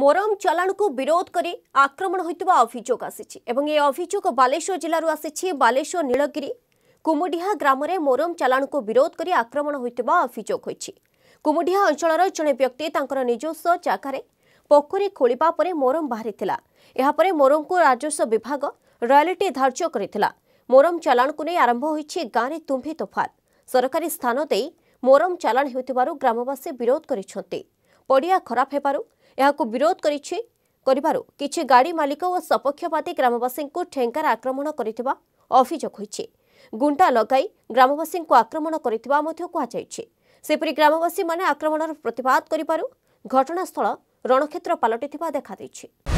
ମୋରମ ଚାଲାଣକୁ ବିରୋଧ କରି ଆକ୍ରମଣ ହୋଇଥିବା ଅଭିଯୋଗ ଆସିଛି ଏବଂ ଏହି ଅଭିଯୋଗ ବାଲେଶ୍ୱର ଜିଲ୍ଲାରୁ ଆସିଛି ବାଲେଶ୍ୱର ନୀଳଗିରି କୁମୁଡ଼ିହା ଗ୍ରାମରେ ମୋରମ ଚାଲାଣକୁ ବିରୋଧ କରି ଆକ୍ରମଣ ହୋଇଥିବା ଅଭିଯୋଗ ହୋଇଛି କୁମୁଡ଼ିହା ଅଞ୍ଚଳର ଜଣେ ବ୍ୟକ୍ତି ତାଙ୍କର ନିଜସ୍ୱ ଜାଗାରେ ପୋଖରୀ ଖୋଳିବା ପରେ ମୋରମ ବାହାରିଥିଲା ଏହାପରେ ମୋରମକୁ ରାଜସ୍ୱ ବିଭାଗ ରୟାଲିଟି ଧାର୍ଯ୍ୟ କରିଥିଲା ମୋରମ ଚାଲାଣକୁ ନେଇ ଆରମ୍ଭ ହୋଇଛି ଗାଁରେ ତୁମ୍ଭେ ତୋଫାନ ସରକାରୀ ସ୍ଥାନ ଦେଇ ମୋରମ ଚାଲାଣ ହେଉଥିବାରୁ ଗ୍ରାମବାସୀ ବିରୋଧ କରିଛନ୍ତି ପଡ଼ିଆ ଖରାପ ହେବାରୁ ଏହାକୁ ବିରୋଧ କରିଛି କରିବାରୁ କିଛି ଗାଡ଼ି ମାଲିକ ଓ ସପକ୍ଷବାଦୀ ଗ୍ରାମବାସୀଙ୍କୁ ଠେଙ୍କାର ଆକ୍ରମଣ କରିଥିବା ଅଭିଯୋଗ ହୋଇଛି ଗୁଣ୍ଡା ଲଗାଇ ଗ୍ରାମବାସୀଙ୍କୁ ଆକ୍ରମଣ କରିଥିବା ମଧ୍ୟ କୁହାଯାଇଛି ସେପରି ଗ୍ରାମବାସୀମାନେ ଆକ୍ରମଣର ପ୍ରତିବାଦ କରିବାରୁ ଘଟଣାସ୍ଥଳ ରଣକ୍ଷେତ୍ର ପାଲଟିଥିବା ଦେଖାଦେଇଛି